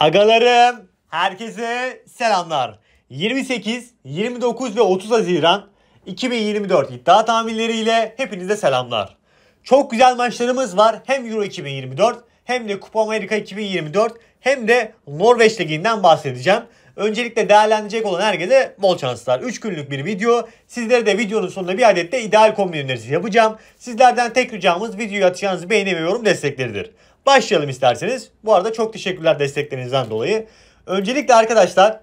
Agalarım, herkese selamlar. 28, 29 ve 30 Haziran 2024 iddia tahminleriyle hepinize selamlar. Çok güzel maçlarımız var. Hem Euro 2024 hem de Kupa Amerika 2024 hem de Norveç Ligi'nden bahsedeceğim. Öncelikle değerlendirecek olan herkese bol şanslar. 3 günlük bir video. Sizlere de videonun sonunda bir adet de ideal kombin önerisi yapacağım. Sizlerden tek ricamız videoyu atacağınızı beğeni ve yorum destekleridir. Başlayalım isterseniz. Bu arada çok teşekkürler desteklerinizden dolayı. Öncelikle arkadaşlar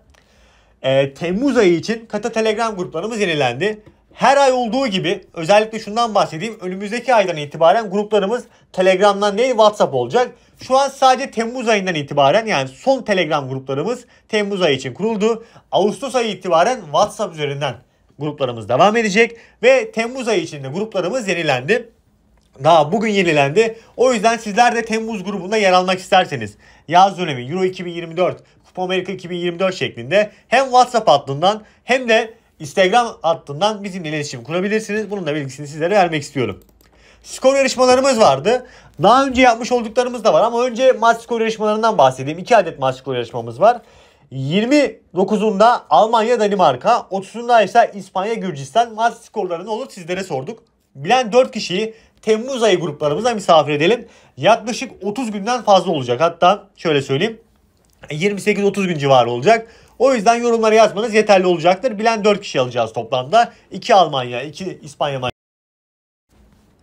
e, Temmuz ayı için Kata Telegram gruplarımız yenilendi. Her ay olduğu gibi özellikle şundan bahsedeyim. Önümüzdeki aydan itibaren gruplarımız Telegram'dan değil WhatsApp olacak. Şu an sadece Temmuz ayından itibaren yani son Telegram gruplarımız Temmuz ayı için kuruldu. Ağustos ayı itibaren WhatsApp üzerinden gruplarımız devam edecek ve Temmuz ayı içinde gruplarımız yenilendi daha bugün yenilendi. O yüzden sizler de Temmuz grubunda yer almak isterseniz yaz dönemi Euro 2024, Kupa Amerika 2024 şeklinde hem WhatsApp hattından hem de Instagram hattından bizimle iletişim kurabilirsiniz. Bunun da bilgisini sizlere vermek istiyorum. Skor yarışmalarımız vardı. Daha önce yapmış olduklarımız da var ama önce maç skor yarışmalarından bahsedeyim. 2 adet maç skor yarışmamız var. 29'unda Almanya Danimarka, 30'unda ise İspanya Gürcistan maç skorları ne olur sizlere sorduk. Bilen 4 kişiyi Temmuz ayı gruplarımıza misafir edelim. Yaklaşık 30 günden fazla olacak. Hatta şöyle söyleyeyim 28-30 gün civarı olacak. O yüzden yorumlara yazmanız yeterli olacaktır. Bilen 4 kişi alacağız toplamda. 2 Almanya, 2 İspanya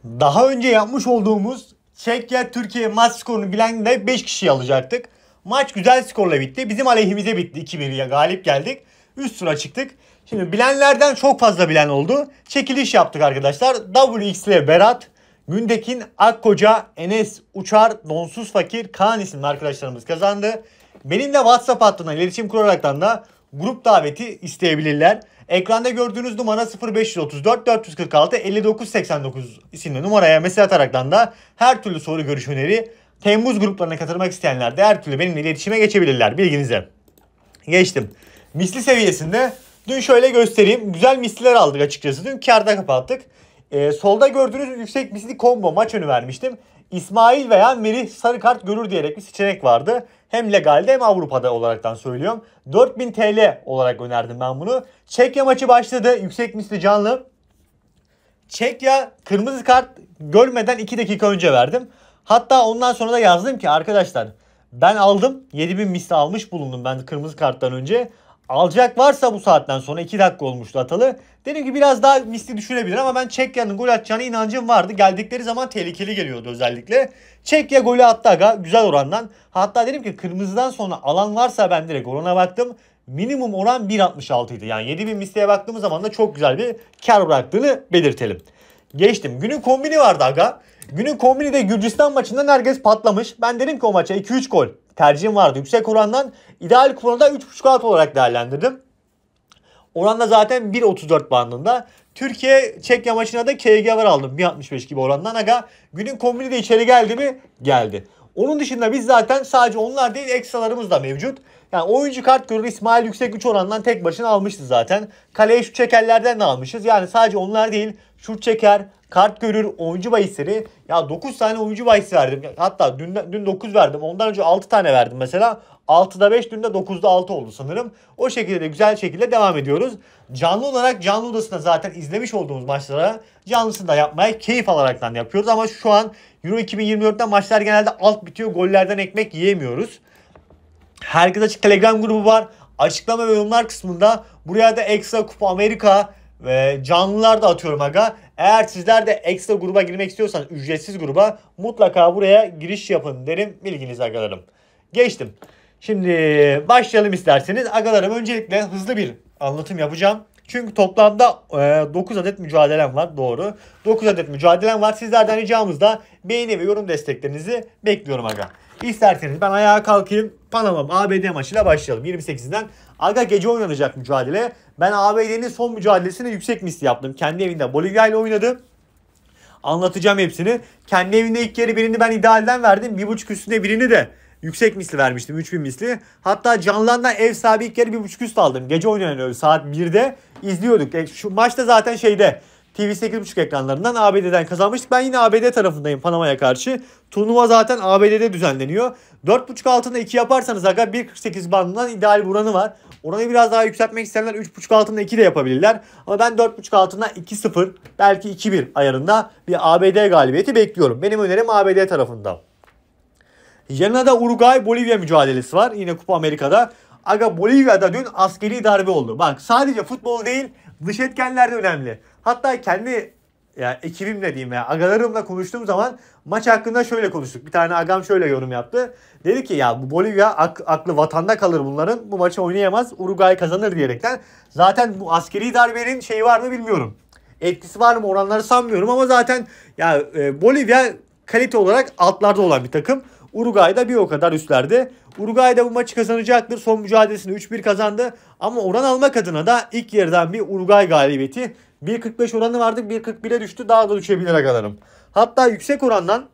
Daha önce yapmış olduğumuz Çekya Türkiye maç skorunu bilen de 5 kişi alacaktık. Maç güzel skorla bitti. Bizim aleyhimize bitti. 2-1'ye galip geldik. Üst sıra çıktık. Şimdi bilenlerden çok fazla bilen oldu. Çekiliş yaptık arkadaşlar. WX ile Berat, Gündekin Akkoca, Enes Uçar, Donsuz Fakir, Kaan isimli arkadaşlarımız kazandı. Benimle WhatsApp hattından iletişim kuraraktan da grup daveti isteyebilirler. Ekranda gördüğünüz numara 0534 446 5989 isimli numaraya mesaj ataraktan da her türlü soru görüş öneri Temmuz gruplarına katılmak isteyenler de her türlü benimle iletişime geçebilirler bilginize. Geçtim. Misli seviyesinde dün şöyle göstereyim. Güzel misliler aldık açıkçası. Dün karda kapattık. E, solda gördüğünüz yüksek misli combo maç önü vermiştim. İsmail veya Merih sarı kart görür diyerek bir seçenek vardı. Hem legalde hem Avrupa'da olaraktan söylüyorum. 4000 TL olarak önerdim ben bunu. Çekya maçı başladı. Yüksek misli canlı. Çekya kırmızı kart görmeden 2 dakika önce verdim. Hatta ondan sonra da yazdım ki arkadaşlar ben aldım. 7000 misli almış bulundum ben kırmızı karttan önce alacak varsa bu saatten sonra 2 dakika olmuştu atalı. Dedim ki biraz daha misli düşürebilir ama ben Çekya'nın gol atacağına inancım vardı. Geldikleri zaman tehlikeli geliyordu özellikle. Çekya golü attı aga güzel orandan. Hatta dedim ki kırmızıdan sonra alan varsa ben direkt orana baktım. Minimum oran 1.66 idi. Yani 7000 misliye baktığımız zaman da çok güzel bir kar bıraktığını belirtelim. Geçtim. Günün kombini vardı aga. Günün kombini de Gürcistan maçından herkes patlamış. Ben dedim ki o maça 2-3 gol tercihim vardı. Yüksek orandan ideal kuponu da 3.5 alt olarak değerlendirdim. oranda zaten 1.34 bandında. Türkiye Çekya maçına da KG var aldım. 1.65 gibi orandan. Aga günün kombini de içeri geldi mi? Geldi. Onun dışında biz zaten sadece onlar değil ekstralarımız da mevcut. Yani oyuncu kart görür İsmail Yüksek 3 orandan tek başına almıştı zaten. Kaleye şut çekerlerden de almışız. Yani sadece onlar değil şut çeker, kart görür oyuncu bahisleri. Ya 9 tane oyuncu bahisi verdim. Hatta dün, dün 9 verdim. Ondan önce 6 tane verdim mesela. 6'da 5 dün de 9'da 6 oldu sanırım. O şekilde de güzel şekilde devam ediyoruz. Canlı olarak canlı odasında zaten izlemiş olduğumuz maçlara canlısını da yapmaya keyif alaraktan yapıyoruz. Ama şu an Euro 2024'te maçlar genelde alt bitiyor. Gollerden ekmek yiyemiyoruz. Herkes açık Telegram grubu var. Açıklama ve yorumlar kısmında buraya da ekstra Kupa Amerika ve canlılar da atıyorum aga. Eğer sizler de ekstra gruba girmek istiyorsanız ücretsiz gruba mutlaka buraya giriş yapın derim. Bilginiz agalarım. Geçtim. Şimdi başlayalım isterseniz. Agalarım öncelikle hızlı bir anlatım yapacağım. Çünkü toplamda e, 9 adet mücadelem var doğru. 9 adet mücadelem var. Sizlerden ricamızda beğeni ve yorum desteklerinizi bekliyorum aga. İsterseniz ben ayağa kalkayım. Panama ABD maçıyla başlayalım. 28'den Aga gece oynanacak mücadele. Ben ABD'nin son mücadelesini yüksek misli yaptım. Kendi evinde Bolivya ile oynadı. Anlatacağım hepsini. Kendi evinde ilk yarı birini ben idealden verdim. Bir buçuk üstüne birini de yüksek misli vermiştim. 3000 misli. Hatta canlandan ev sahibi ilk yarı bir buçuk üst aldım. Gece oynanıyor saat 1'de. izliyorduk. E, şu maçta zaten şeyde TV 8.5 ekranlarından ABD'den kazanmıştık. Ben yine ABD tarafındayım Panama'ya karşı. Turnuva zaten ABD'de düzenleniyor. 4.5 altında 2 yaparsanız aga 1.48 bandından ideal buranı var. Oranı biraz daha yükseltmek isteyenler 3.5 altında 2 de yapabilirler. Ama ben 4.5 altında 2-0 belki 2-1 ayarında bir ABD galibiyeti bekliyorum. Benim önerim ABD tarafında. Yanına da Uruguay-Bolivya mücadelesi var. Yine Kupa Amerika'da. Aga Bolivya'da dün askeri darbe oldu. Bak sadece futbol değil dış etkenler de önemli. Hatta kendi ya ekibimle diyeyim ya agalarımla konuştuğum zaman maç hakkında şöyle konuştuk. Bir tane agam şöyle yorum yaptı. Dedi ki ya bu Bolivya ak, aklı vatanda kalır bunların. Bu maçı oynayamaz. Uruguay kazanır diyerekten. Zaten bu askeri darbenin şeyi var mı bilmiyorum. Etkisi var mı oranları sanmıyorum ama zaten ya e, Bolivya kalite olarak altlarda olan bir takım. Uruguay da bir o kadar üstlerde. Uruguay da bu maçı kazanacaktır. Son mücadelesini 3-1 kazandı. Ama oran almak adına da ilk yerden bir Uruguay galibiyeti 1.45 oranı vardı 1.41'e düştü daha da düşebilir agalarım. Hatta yüksek orandan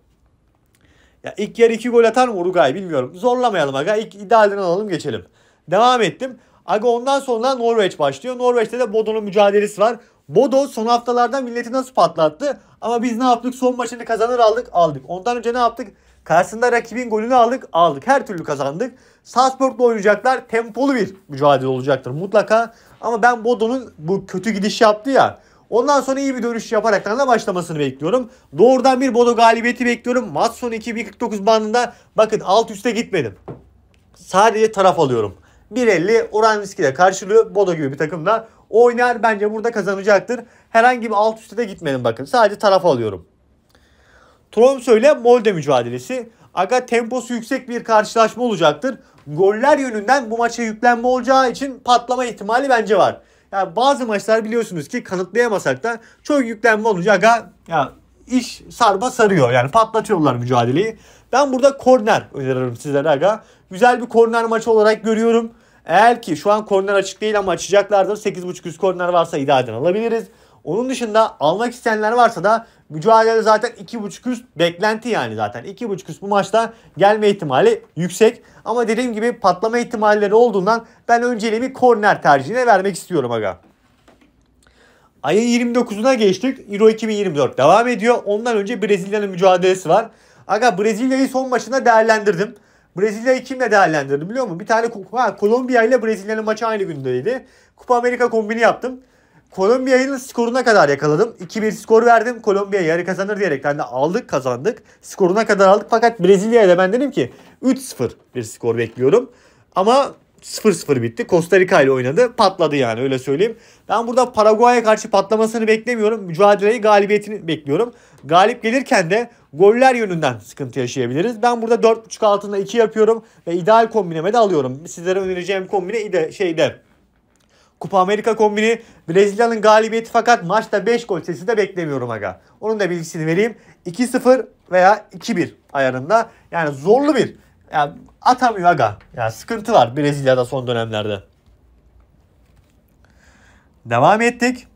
ya ilk yarı 2 gol atar mı Uruguay bilmiyorum. Zorlamayalım aga. İlk idealden alalım geçelim. Devam ettim. Aga ondan sonra Norveç başlıyor. Norveç'te de Bodo'nun mücadelesi var. Bodo son haftalarda milleti nasıl patlattı? Ama biz ne yaptık? Son maçını kazanır aldık aldık. Ondan önce ne yaptık? Karşısında rakibin golünü aldık, aldık. Her türlü kazandık. Salzburg'la oynayacaklar. Tempolu bir mücadele olacaktır mutlaka. Ama ben Bodo'nun bu kötü gidiş yaptı ya. Ondan sonra iyi bir dönüş yaparaktan da başlamasını bekliyorum. Doğrudan bir Bodo galibiyeti bekliyorum. Mat son sonu 2.49 bandında bakın alt üste gitmedim. Sadece taraf alıyorum. 1.50 oran riski de karşılıyor. Bodo gibi bir takımla oynar. Bence burada kazanacaktır. Herhangi bir alt üste de gitmedim bakın. Sadece taraf alıyorum. Tromsø ile Molde mücadelesi. Aga temposu yüksek bir karşılaşma olacaktır. Goller yönünden bu maça yüklenme olacağı için patlama ihtimali bence var. Yani bazı maçlar biliyorsunuz ki kanıtlayamasak da çok yüklenme olunca aga ya iş sarba sarıyor. Yani patlatıyorlar mücadeleyi. Ben burada korner öneririm sizlere aga. Güzel bir korner maçı olarak görüyorum. Eğer ki şu an korner açık değil ama açacaklardır. 8.5 üst korner varsa idaden alabiliriz. Onun dışında almak isteyenler varsa da mücadele zaten 2.5 üst beklenti yani zaten. 2.5 üst bu maçta gelme ihtimali yüksek. Ama dediğim gibi patlama ihtimalleri olduğundan ben önceliğimi korner tercihine vermek istiyorum aga. Ayın 29'una geçtik. Euro 2024 devam ediyor. Ondan önce Brezilya'nın mücadelesi var. Aga Brezilya'yı son maçında değerlendirdim. Brezilya'yı kimle değerlendirdim biliyor musun? Bir tane ha, Kolombiya ile Brezilya'nın maçı aynı gündeydi. Kupa Amerika kombini yaptım. Kolombiya'nın skoruna kadar yakaladım. 2-1 skor verdim. Kolombiya yarı kazanır diyerekten de aldık kazandık. Skoruna kadar aldık fakat Brezilya'ya da ben dedim ki 3-0 bir skor bekliyorum. Ama 0-0 bitti. Costa Rica ile oynadı. Patladı yani öyle söyleyeyim. Ben burada Paraguay'a karşı patlamasını beklemiyorum. Mücadeleyi galibiyetini bekliyorum. Galip gelirken de goller yönünden sıkıntı yaşayabiliriz. Ben burada 4.5 altında 2 yapıyorum ve ideal kombineme de alıyorum. Sizlere önereceğim kombine ide şeyde Kupa Amerika kombini Brezilya'nın galibiyeti fakat maçta 5 gol sesi de beklemiyorum aga. Onun da bilgisini vereyim. 2-0 veya 2-1 ayarında. Yani zorlu bir. Yani atamıyor aga. Yani sıkıntı var Brezilya'da son dönemlerde. Devam ettik.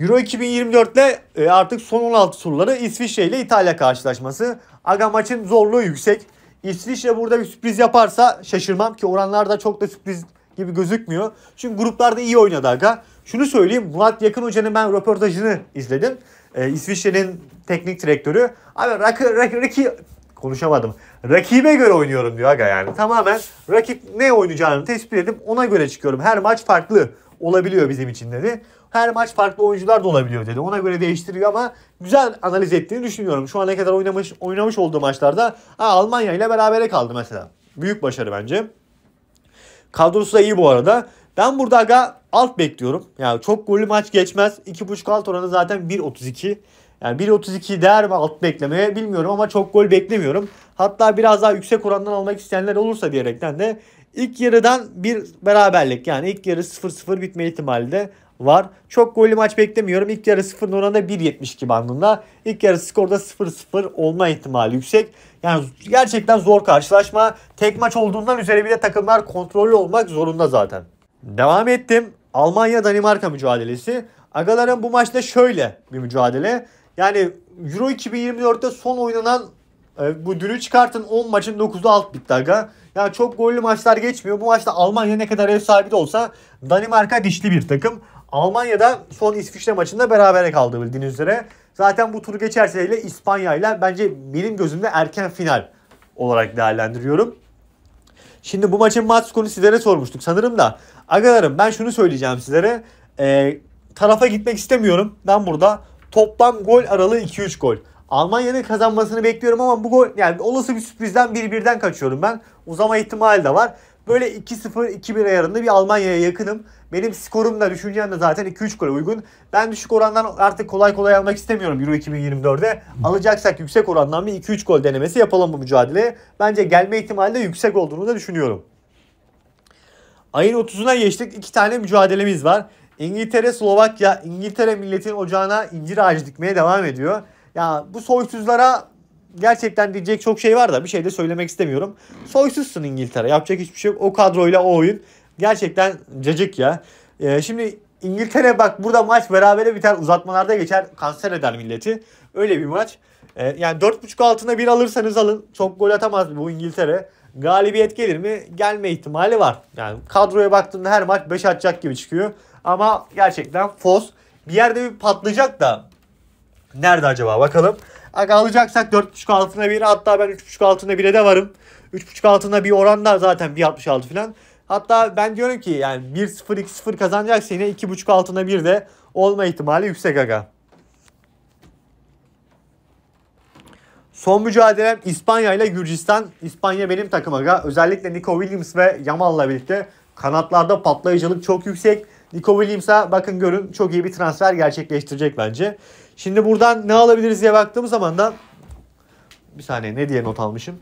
Euro 2024'te e, artık son 16 turları İsviçre ile İtalya karşılaşması. Aga maçın zorluğu yüksek. İsviçre burada bir sürpriz yaparsa şaşırmam ki oranlarda çok da sürpriz gibi gözükmüyor. Çünkü gruplarda iyi oynadı Aga. Şunu söyleyeyim Murat Yakın Hoca'nın ben röportajını izledim. Ee, İsviçre'nin teknik direktörü. Abi rakı, rakı, rakı, konuşamadım. Rakibe göre oynuyorum diyor Aga yani. Tamamen rakip ne oynayacağını tespit edip ona göre çıkıyorum. Her maç farklı olabiliyor bizim için dedi. Her maç farklı oyuncular da olabiliyor dedi. Ona göre değiştiriyor ama güzel analiz ettiğini düşünüyorum. Şu ana kadar oynamış oynamış olduğu maçlarda ha, Almanya ile berabere kaldı mesela. Büyük başarı bence. Kadrosu da iyi bu arada. Ben burada aga alt bekliyorum. Yani çok gollü maç geçmez. 2.5 alt oranı zaten 1.32. Yani 1.32 değer mi alt beklemeye bilmiyorum ama çok gol beklemiyorum. Hatta biraz daha yüksek orandan almak isteyenler olursa diyerekten de ilk yarıdan bir beraberlik yani ilk yarı 0-0 bitme ihtimali de var. Çok gollü maç beklemiyorum. İlk yarı 0'ın oranı 1.72 bandında. İlk yarı skorda 0-0 olma ihtimali yüksek. Yani gerçekten zor karşılaşma. Tek maç olduğundan üzere bile takımlar kontrollü olmak zorunda zaten. Devam ettim. Almanya-Danimarka mücadelesi. Agaların bu maçta şöyle bir mücadele. Yani Euro 2024'te son oynanan e, bu dünü çıkartın 10 maçın 9'u alt bitti aga. Yani çok gollü maçlar geçmiyor. Bu maçta Almanya ne kadar ev sahibi de olsa Danimarka dişli bir takım. Almanya'da son İsviçre maçında beraber kaldı bildiğiniz üzere. Zaten bu turu geçerseyle ile İspanya ile bence benim gözümde erken final olarak değerlendiriyorum. Şimdi bu maçın maç skorunu sizlere sormuştuk sanırım da. Agalarım ben şunu söyleyeceğim sizlere. Ee, tarafa gitmek istemiyorum. Ben burada toplam gol aralığı 2-3 gol. Almanya'nın kazanmasını bekliyorum ama bu gol yani olası bir sürprizden 1-1'den kaçıyorum ben. Uzama ihtimali de var. Böyle 2-0 2-1 ayarında bir Almanya'ya yakınım. Benim skorum da düşüncem de zaten 2-3 gole uygun. Ben düşük orandan artık kolay kolay almak istemiyorum Euro 2024'de. Alacaksak yüksek orandan bir 2-3 gol denemesi yapalım bu mücadeleye. Bence gelme ihtimali de yüksek olduğunu da düşünüyorum. Ayın 30'una geçtik. iki tane mücadelemiz var. İngiltere Slovakya İngiltere milletin ocağına incir ağacı dikmeye devam ediyor. Ya bu soysuzlara gerçekten diyecek çok şey var da bir şey de söylemek istemiyorum. Soysuzsun İngiltere. Yapacak hiçbir şey yok. O kadroyla o oyun gerçekten cacık ya. Ee, şimdi İngiltere bak burada maç berabere biter uzatmalarda geçer kanser eder milleti. Öyle bir maç. Ee, yani 4.5 altına bir alırsanız alın. Çok gol atamaz bu İngiltere. Galibiyet gelir mi? Gelme ihtimali var. Yani kadroya baktığında her maç 5 atacak gibi çıkıyor. Ama gerçekten Fos bir yerde bir patlayacak da Nerede acaba bakalım. Aga alacaksak 4.5 altına bir hatta ben 3.5 altına 1'e de varım. 3.5 altına bir oranda zaten 1.66 falan. Hatta ben diyorum ki yani 1-0-2-0 kazanacaksa yine 2.5 altına bir de olma ihtimali yüksek aga. Son mücadelem İspanya ile Gürcistan. İspanya benim takım aga. Özellikle Nico Williams ve Yamal'la birlikte kanatlarda patlayıcılık çok yüksek. Nico Williams'a bakın görün çok iyi bir transfer gerçekleştirecek bence. Şimdi buradan ne alabiliriz diye baktığımız zaman da bir saniye ne diye not almışım.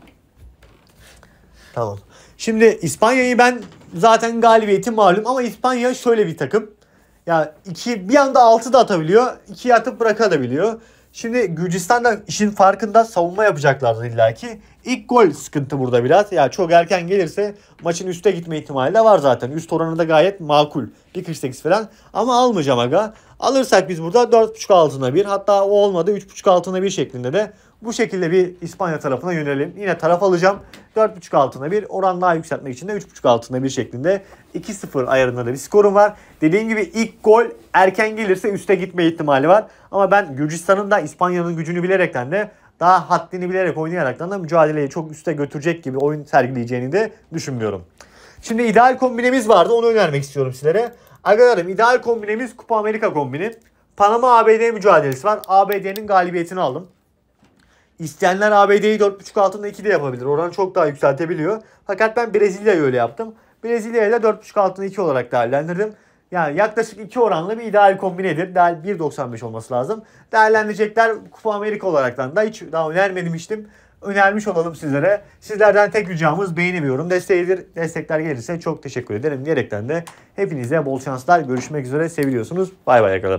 Tamam. Şimdi İspanya'yı ben zaten galibiyeti malum ama İspanya şöyle bir takım. Ya iki bir anda 6 da atabiliyor. 2'yi atıp bırakabiliyor. Şimdi Gürcistan'da işin farkında savunma yapacaklardır illaki. İlk gol sıkıntı burada biraz. Ya yani çok erken gelirse maçın üste gitme ihtimali de var zaten. Üst oranı da gayet makul. 1.48 falan. Ama almayacağım aga. Alırsak biz burada 4.5 altına bir. hatta o olmadı 3.5 altına bir şeklinde de bu şekilde bir İspanya tarafına yönelim. Yine taraf alacağım. 4.5 altına bir oran daha yükseltmek için de 3.5 altına bir şeklinde 2-0 ayarında da bir skorum var. Dediğim gibi ilk gol erken gelirse üste gitme ihtimali var. Ama ben Gürcistan'ın da İspanya'nın gücünü bilerekten de daha haddini bilerek oynayaraktan da mücadeleyi çok üste götürecek gibi oyun sergileyeceğini de düşünmüyorum. Şimdi ideal kombinemiz vardı. Onu önermek istiyorum sizlere. Arkadaşlarım ideal kombinemiz Kupa Amerika kombini. Panama ABD mücadelesi var. ABD'nin galibiyetini aldım. İsteyenler ABD'yi 4.5 altında 2 de yapabilir. Oranı çok daha yükseltebiliyor. Fakat ben Brezilya'yı öyle yaptım. Brezilya'yı da 4.5 altında 2 olarak değerlendirdim. Yani yaklaşık 2 oranlı bir ideal kombinedir. Değer 1.95 olması lazım. Değerlendirecekler Kupa Amerika olaraktan da hiç daha önermemiştim. Önermiş olalım sizlere. Sizlerden tek ricamız beğeni ve yorum desteğidir. Destekler gelirse çok teşekkür ederim. Gerekten de hepinize bol şanslar. Görüşmek üzere. Seviliyorsunuz. Bay bay arkadaşlar.